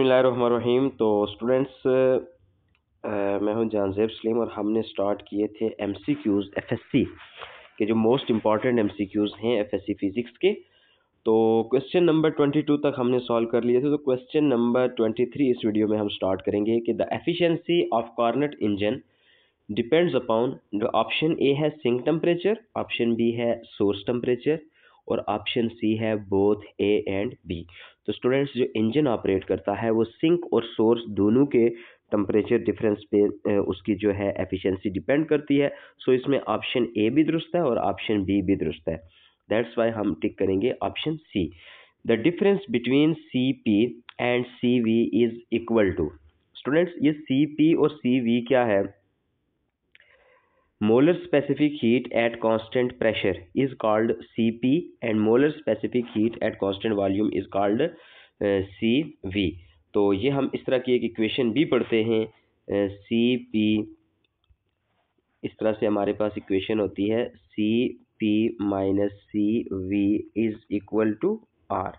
बसमीम तो स्टूडेंट्स मैं हूं जानजेब सलीम और हमने स्टार्ट किए थे M C Qs F S C के जो most important M C Qs हैं एफ एस सी फ़िज़िक्स के तो क्वेश्चन नंबर ट्वेंटी टू तक हमने सॉल्व कर लिए थे तो क्वेश्चन नंबर ट्वेंटी थ्री इस वीडियो में हम स्टार्ट करेंगे कि the efficiency of Carnot engine depends upon the option A है सिंक टेम्परेचर ऑप्शन बी है सोर्स टेम्परेचर और ऑप्शन सी है बोथ ए एंड बी तो स्टूडेंट्स जो इंजन ऑपरेट करता है वो सिंक और सोर्स दोनों के टम्परेचर डिफरेंस पे उसकी जो है एफिशिएंसी डिपेंड करती है सो इसमें ऑप्शन ए भी दुरुस्त है और ऑप्शन बी भी दुरुस्त है दैट्स वाई हम टिक करेंगे option C the difference between C P and C V is equal to students ये सी पी और सी वी क्या है molar specific heat at constant pressure is called C P and molar specific heat at constant volume is called C V तो ये हम इस तरह की एक इक्वेशन भी पढ़ते हैं सी uh, पी इस तरह से हमारे पास इक्वेशन होती है C P minus C V is equal to R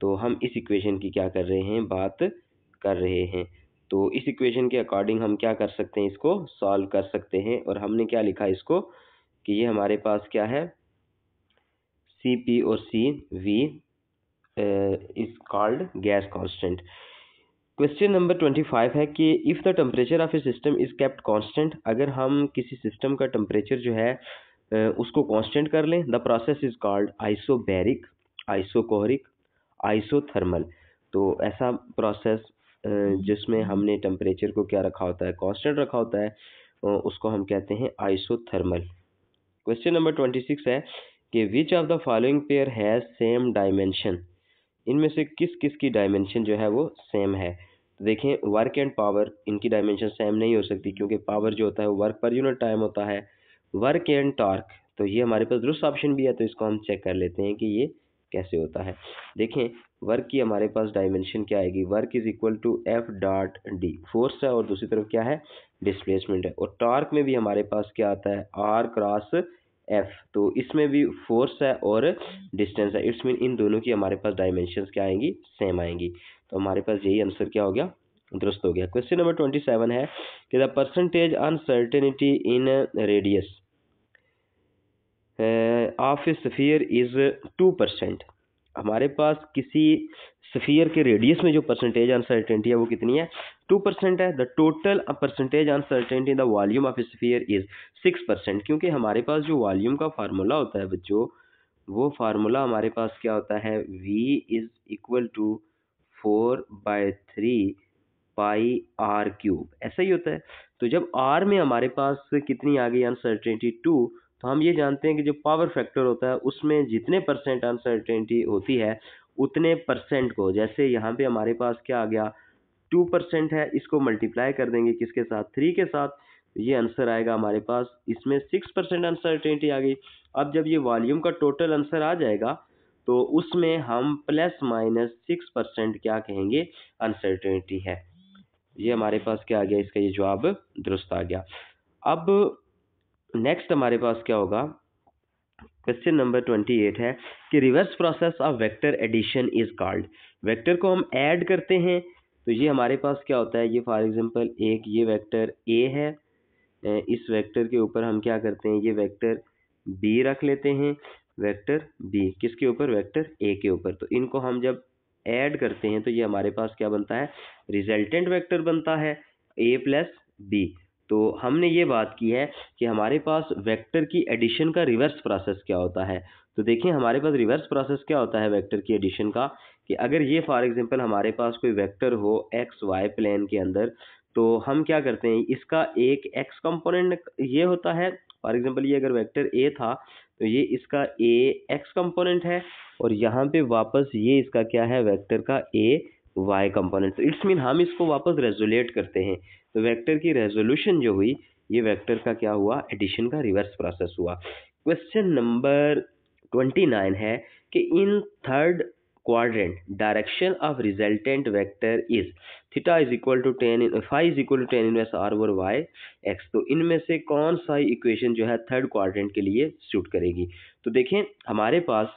तो हम इस इक्वेशन की क्या कर रहे हैं बात कर रहे हैं तो इस इक्वेशन के अकॉर्डिंग हम क्या कर सकते हैं इसको सॉल्व कर सकते हैं और हमने क्या लिखा इसको कि ये हमारे पास क्या है सी पी और C V is called gas constant question number twenty five है कि if the temperature of a system is kept constant अगर हम किसी सिस्टम का टेम्परेचर जो है उसको कांस्टेंट कर लें the process is called isobaric isochoric isothermal तो ऐसा प्रोसेस जिसमें हमने टेम्परेचर को क्या रखा होता है कॉन्स्टेंट रखा होता है उसको हम कहते हैं isothermal question number twenty six है कि which of the following pair has same dimension इनमें से किस किस की डायमेंशन जो है वो सेम है तो देखें वर्क एंड पावर इनकी डायमेंशन सेम नहीं हो सकती क्योंकि पावर जो होता है वर्क पर यूनिट टाइम होता है वर्क एंड टॉर्क तो ये हमारे पास दुरुस्त ऑप्शन भी है तो इसको हम चेक कर लेते हैं कि ये कैसे होता है देखें वर्क की हमारे पास डायमेंशन क्या आएगी work is equal to F dot D force है और दूसरी तरफ क्या है डिस्प्लेसमेंट है और टॉर्क में भी हमारे पास क्या आता है आर क्रॉस एफ तो इसमें भी फोर्स है और डिस्टेंस है इट्स मीन इन दोनों की हमारे पास डायमेंशन क्या आएंगी सेम आएंगी तो हमारे पास यही आंसर क्या हो गया दुरुस्त हो गया क्वेश्चन नंबर ट्वेंटी सेवन है कि the percentage uncertainty in radius of a sphere is two percent हमारे पास किसी सफियर के रेडियस में जो परसेंटेज अनसर्टेंटी है वो कितनी है टू परसेंट है the total percentage uncertainty the volume of a sphere is six percent क्योंकि हमारे पास जो वॉल्यूम का फार्मूला होता है बच्चों वो फार्मूला हमारे पास क्या होता है V is equal to four by three pi R cube ऐसा ही होता है तो जब आर में हमारे पास कितनी आ गई अनसर्टेंटी टू तो हम ये जानते हैं कि जो पावर फैक्टर होता है उसमें जितने परसेंट अनसर्टेनिटी होती है उतने परसेंट को जैसे यहाँ पे हमारे पास क्या आ गया टू परसेंट है इसको मल्टीप्लाई कर देंगे किसके साथ थ्री के साथ तो ये आंसर आएगा हमारे पास इसमें सिक्स परसेंट अनसर्टेनिटी आ गई अब जब ये वॉल्यूम का टोटल आंसर आ जाएगा तो उसमें हम प्लस माइनस सिक्स परसेंट क्या कहेंगे अनसर्टेनिटी है ये हमारे पास क्या आ गया इसका ये जवाब दुरुस्त आ गया अब नेक्स्ट हमारे पास क्या होगा क्वेश्चन नंबर ट्वेंटी एट है कि reverse process of vector addition is called vector को हम ऐड करते हैं तो ये हमारे पास क्या होता है ये फॉर एग्जांपल एक ये वेक्टर ए है इस वेक्टर के ऊपर हम क्या करते हैं ये वेक्टर बी रख लेते हैं वेक्टर बी किसके ऊपर वेक्टर ए के ऊपर तो इनको हम जब ऐड करते हैं तो ये हमारे पास क्या बनता है रिजल्टेंट वेक्टर बनता है ए प्लस बी तो हमने ये बात की है कि हमारे पास वेक्टर की एडिशन का रिवर्स प्रोसेस क्या होता है तो देखिए हमारे पास रिवर्स प्रोसेस क्या होता है वेक्टर की एडिशन का कि अगर ये फॉर एग्जांपल हमारे पास कोई वेक्टर हो एक्स वाई प्लेन के अंदर तो हम क्या करते हैं इसका एक एक्स कंपोनेंट ये होता है फॉर एग्जांपल ये अगर वेक्टर ए था तो ये इसका ए एक्स कंपोनेंट है और यहाँ पे वापस ये इसका क्या है वैक्टर का ए वाई कंपोनेंट तो इट्स मीन हम इसको वापस रेजुलेट करते हैं वेक्टर तो की रेजोल्यूशन जो हुई ये वेक्टर का क्या हुआ एडिशन का रिवर्स प्रोसेस हुआ क्वेश्चन नंबर ट्वेंटी नाइन है कि in third direction of resultant vector is theta is equal to ten in five is equal to ten in R over Y X तो इनमें से कौन सा इक्वेशन जो है थर्ड क्वाड्रेंट के लिए सूट करेगी तो देखें हमारे पास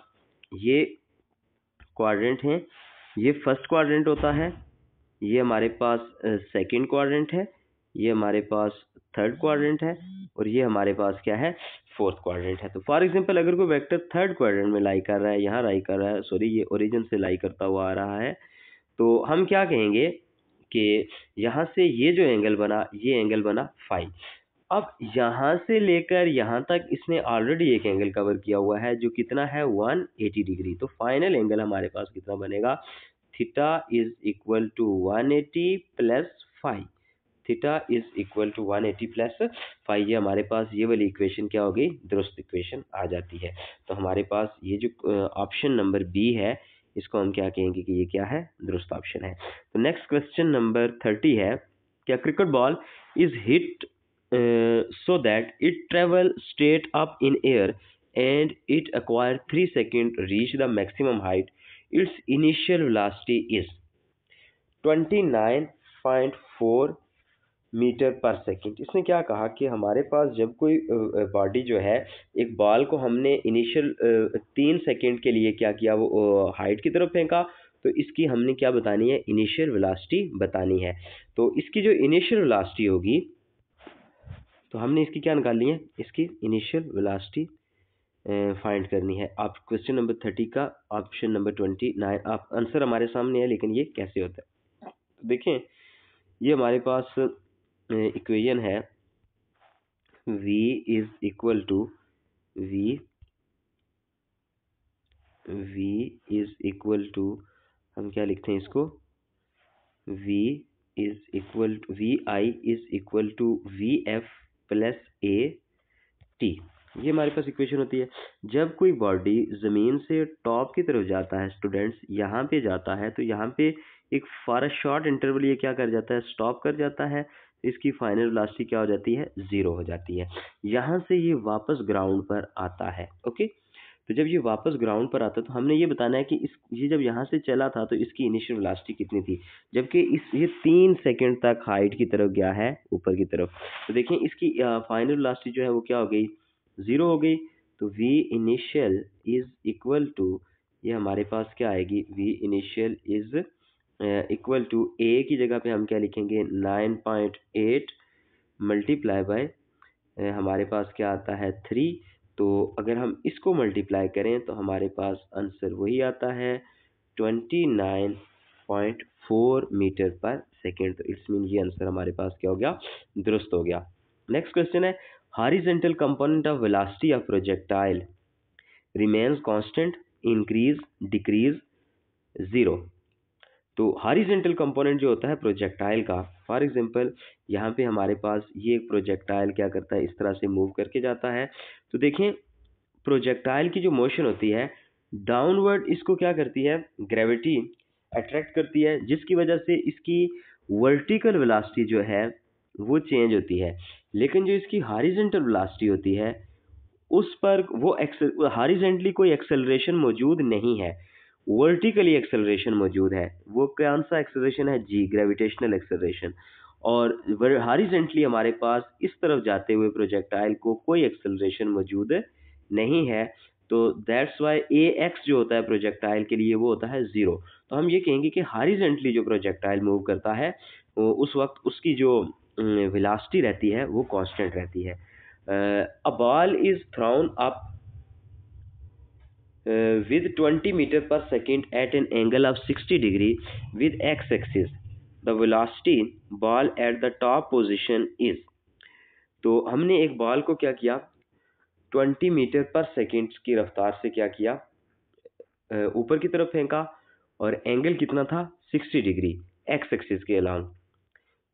ये क्वाड्रेंट हैं ये फर्स्ट क्वाड्रेंट होता है ये हमारे पास सेकेंड क्वारेंट है ये हमारे पास थर्ड क्वारेंट है और ये हमारे पास क्या है फोर्थ क्वारेंट है तो फॉर एग्जाम्पल अगर कोई वैक्टर थर्ड क्वारेंट में लाई कर रहा है यहाँ लाई कर रहा है सॉरी ये ओरिजिन से लाई करता हुआ आ रहा है तो हम क्या कहेंगे कि यहाँ से ये जो एंगल बना ये एंगल बना फाइव अब यहाँ से लेकर यहाँ तक इसने ऑलरेडी एक एंगल कवर किया हुआ है जो कितना है 180 डिग्री तो फाइनल एंगल हमारे पास कितना बनेगा is equal to one 180 plus five theta is equal to one eighty plus five ये हमारे पास ये वाली इक्वेशन क्या हो गई दुरुस्त इक्वेशन आ जाती है तो हमारे पास ये जो ऑप्शन नंबर बी है इसको हम क्या कहेंगे कि ये क्या है दुरुस्त ऑप्शन है तो नेक्स्ट क्वेश्चन नंबर थर्टी है क्या cricket ball is hit so that it travel straight up in air and it second 3 the maximum reach the maximum height its initial velocity is 29.4 metre per second इसने क्या कहा कि हमारे पास जब कोई body जो है एक बॉल को हमने इनिशियल तीन सेकंड के लिए क्या किया वो हाइट की तरफ फेंका तो इसकी हमने क्या बतानी है इनिशियल वेलासिटी बतानी है तो इसकी जो इनिशियल वेलासिटी होगी तो हमने इसकी क्या निकालनी है इसकी इनिशियल वेलासिटी फाइंड करनी है आप क्वेश्चन नंबर थर्टी का ऑप्शन नंबर ट्वेंटी नाइन आप आंसर हमारे सामने है लेकिन ये कैसे होता है तो देखें ये हमारे पास इक्वेशन है v is equal to v v is equal to हम क्या लिखते हैं इसको v is equal to V I is equal to V F plus A T ये हमारे पास इक्वेशन होती है जब कोई बॉडी ज़मीन से टॉप की तरफ जाता है स्टूडेंट्स यहाँ पे जाता है तो यहाँ पे एक फॉर शॉर्ट इंटरवल ये क्या कर जाता है स्टॉप कर जाता है इसकी फाइनल वेलोसिटी क्या हो जाती है ज़ीरो हो जाती है यहाँ से ये वापस ग्राउंड पर आता है ओके तो जब ये वापस ग्राउंड पर आता है तो हमने ये बताना है कि इस ये जब यहाँ से चला था तो इसकी इनिशियल वेलोसिटी कितनी थी जबकि इस ये तीन सेकंड तक हाइट की तरफ गया है ऊपर की तरफ तो देखिए इसकी फाइनल वेलोसिटी जो है वो क्या हो गई ज़ीरो हो गई तो v initial is equal to ये हमारे पास क्या आएगी v initial is equal to A की जगह पे हम क्या लिखेंगे nine point eight multiply by हमारे पास क्या आता है थ्री तो अगर हम इसको मल्टीप्लाई करें तो हमारे पास आंसर वही आता है twenty nine point four metre per second तो इट्स मीन ये आंसर हमारे पास क्या हो गया दुरुस्त हो गया नेक्स्ट क्वेश्चन है horizontal component of velocity of projectile remains constant increase decrease zero तो हॉरिजेंटल कंपोनेंट जो होता है प्रोजेक्टाइल का फॉर एग्जांपल यहाँ पे हमारे पास ये प्रोजेक्टाइल क्या करता है इस तरह से मूव करके जाता है तो देखें प्रोजेक्टाइल की जो मोशन होती है डाउनवर्ड इसको क्या करती है ग्रेविटी अट्रैक्ट करती है जिसकी वजह से इसकी वर्टिकल वेलोसिटी जो है वो चेंज होती है लेकिन जो इसकी हारीजेंटल ब्लास्टी होती है उस पर वो एक्सल हारिजेंटली कोई एक्सेलरेशन मौजूद नहीं है वर्टिकली एक्सेलरेशन मौजूद है वो कौन सा एक्सेलरेशन है जी ग्रेविटेशनल एक्सेलरेशन और हारीजेंटली हमारे पास इस तरफ जाते हुए प्रोजेक्टाइल को कोई एक्सेलरेशन मौजूद नहीं है तो दैट्स वाई ए एक्स जो होता है प्रोजेक्टाइल के लिए वो होता है ज़ीरो तो हम ये कहेंगे कि हारीजेंटली जो प्रोजेक्टाइल मूव करता है वो उस वक्त उसकी जो वेलासिटी रहती है वो कांस्टेंट रहती है a ball is thrown up with twenty metre per second at an angle of sixty degree with X axis the velocity ball at the top position is तो हमने एक बॉल को क्या किया ट्वेंटी मीटर पर सेकेंड की रफ्तार से क्या किया ऊपर की तरफ फेंका और एंगल कितना था सिक्सटी डिग्री एक्स एक्सिस के along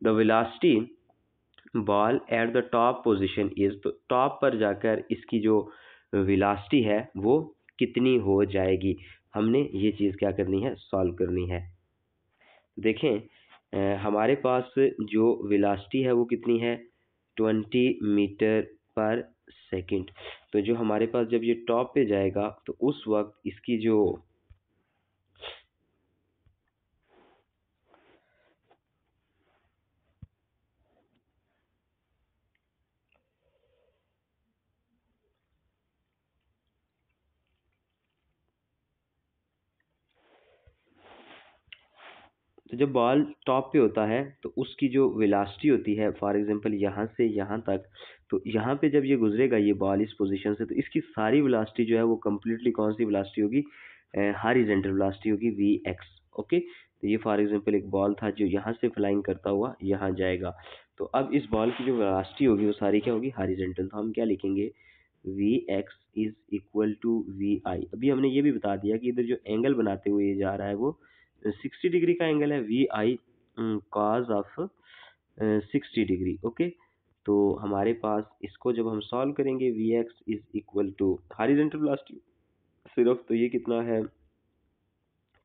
the velocity ball at the top position is तो टॉप पर जाकर इसकी जो विलास्टी है वो कितनी हो जाएगी हमने ये चीज़ क्या करनी है सॉल्व करनी है देखें हमारे पास जो विलास्टी है वो कितनी है ट्वेंटी मीटर पर सेकंड तो जो हमारे पास जब ये टॉप पे जाएगा तो उस वक्त इसकी जो तो जब बॉल टॉप पे होता है तो उसकी जो विलास्टी होती है फॉर एग्जांपल यहाँ से यहाँ तक तो यहाँ पे जब ये गुजरेगा ये बॉल इस पोजीशन से तो इसकी सारी विलास्टी जो है वो कम्प्लीटली कौन सी वेलासिटी होगी हारिजेंटल वेलासिटी होगी वी एक्स ओके तो ये फॉर एग्जांपल एक बॉल था जो यहाँ से फ्लाइंग करता हुआ यहाँ जाएगा तो अब इस बॉल की जो वेलासिटी होगी वो सारी क्या होगी हारीजेंटल तो हम क्या लिखेंगे V X is equal to V I अभी हमने ये भी बता दिया कि इधर जो एंगल बनाते हुए ये जा रहा है वो सिक्सटी डिग्री का एंगल है V I cos of sixty degree okay तो हमारे पास इसको जब हम सॉल्व करेंगे V X is equal to horizontal velocity सिर्फ तो ये कितना है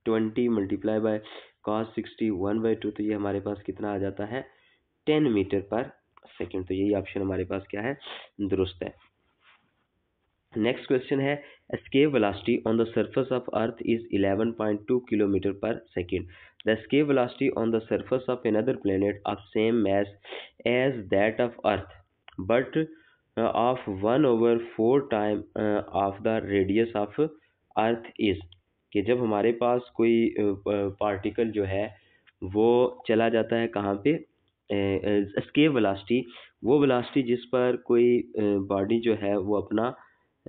twenty multiply by cos sixty one by two तो ये हमारे पास कितना आ जाता है टेन मीटर पर सेकेंड तो यही ऑप्शन हमारे पास क्या है दुरुस्त है नेक्स्ट क्वेश्चन है escape velocity on the surface of earth is 11.2 km per second the escape velocity on the surface of another planet of same mass as that of earth but uh, of 1 over 4 time of the radius of earth is कि जब हमारे पास कोई particle जो है वो चला जाता है कहाँ पे स्केप वेलोसिटी वो वेलोसिटी जिस पर कोई बॉडी जो है वो अपना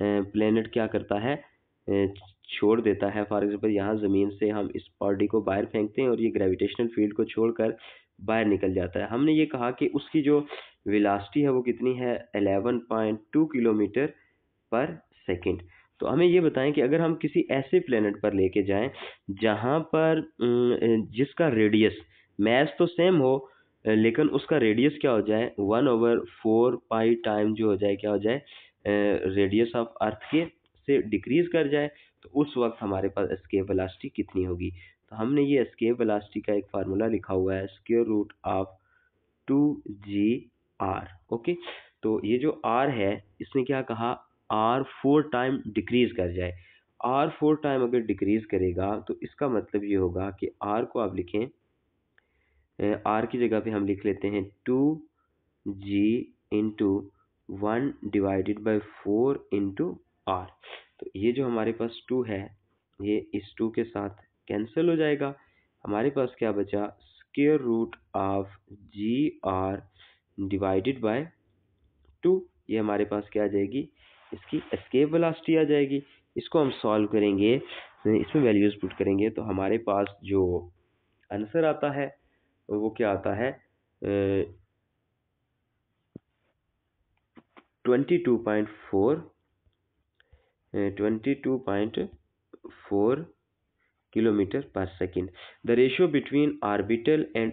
प्लेनेट क्या करता है छोड़ देता है फॉर एग्ज़ाम्पल यहाँ ज़मीन से हम इस बॉडी को बाहर फेंकते हैं और ये ग्रेविटेशनल फील्ड को छोड़कर बाहर निकल जाता है हमने ये कहा कि उसकी जो वेलासिटी है वो कितनी है टू किलोमीटर पर सेकेंड तो हमें ये बताएं कि अगर हम किसी ऐसे प्लेनेट पर लेके जाएं जहाँ पर जिसका रेडियस मैस तो सेम हो लेकिन उसका रेडियस क्या हो जाए one over four pi time जो हो जाए क्या हो जाए रेडियस ऑफ अर्थ के से डिक्रीज़ कर जाए तो उस वक्त हमारे पास स्केप वेलोसिटी कितनी होगी तो हमने ये स्केप वेलोसिटी का एक फार्मूला लिखा हुआ है square root of two G R okay तो ये जो आर है इसने क्या कहा आर फोर टाइम डिक्रीज़ कर जाए आर फोर टाइम अगर डिक्रीज़ करेगा तो इसका मतलब ये होगा कि आर को आप लिखें आर की जगह पे हम लिख लेते हैं two G into one divided by four into R तो ये जो हमारे पास टू है ये इस टू के साथ कैंसिल हो जाएगा हमारे पास क्या बचा square root of G R divided by two ये हमारे पास क्या आ जाएगी इसकी स्केप वेलोसिटी आ जाएगी इसको हम सॉल्व करेंगे इसमें वैल्यूज़ पुट करेंगे तो हमारे पास जो आंसर आता है वो क्या आता है twenty two point four twenty two point four and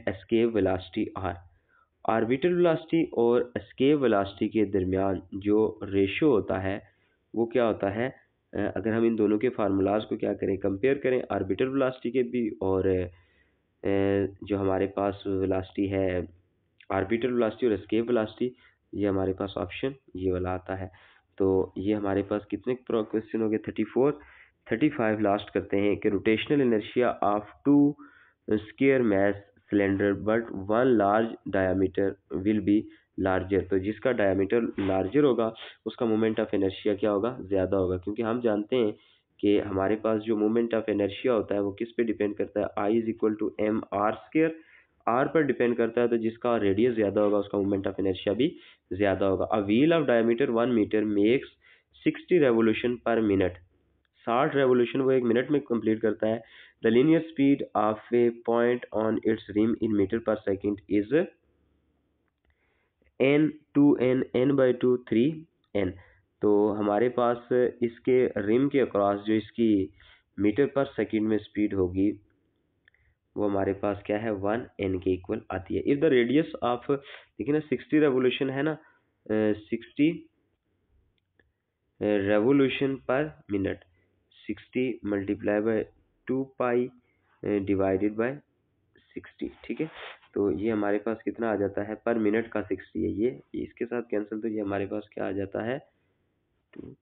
escape velocity R ratio velocity और एस्केप वेलोसिटी के दरमियान जो रेशो होता है वो क्या होता है अगर हम इन दोनों के फार्मूलाज को क्या करें कंपेयर करें ऑर्बिटल वेलोसिटी के भी और जो हमारे पास वेलोसिटी है ऑर्बिटल वेलोसिटी और एस्केप वेलोसिटी ये हमारे पास ऑप्शन ये वाला आता है तो ये हमारे पास कितने क्वेश्चन हो गए thirty four thirty five last करते हैं कि rotational inertia of two square mass cylinder but one large diameter will be larger तो जिसका डायामीटर लार्जर होगा उसका मोमेंट ऑफ एनर्शिया क्या होगा ज़्यादा होगा क्योंकि हम जानते हैं कि हमारे पास जो मोमेंट ऑफ एनर्शिया होता है वो किस पे डिपेंड करता है I is equal to M R square R पर डिपेंड करता है तो जिसका रेडियस ज़्यादा होगा उसका मोमेंट ऑफ इनर्शिया भी ज़्यादा होगा a wheel of diameter one metre makes sixty revolution per minute साठ रेवोल्यूशन वो एक मिनट में कंप्लीट करता है the linear speed of a point on its rim in metre per second is N two N N by two three N तो हमारे पास इसके रिम के अक्रॉस जो इसकी मीटर पर सेकेंड में स्पीड होगी वो हमारे पास क्या है वन एन के इक्वल आती है इफ़ द रेडियस ऑफ देखिए ना सिक्सटी रेवोल्यूशन है ना sixty revolution per minute sixty multiply by two pi divided by sixty ठीक है तो ये हमारे पास कितना आ जाता है पर मिनट का सिक्सटी है ये इसके साथ कैंसिल तो ये हमारे पास क्या आ जाता है टू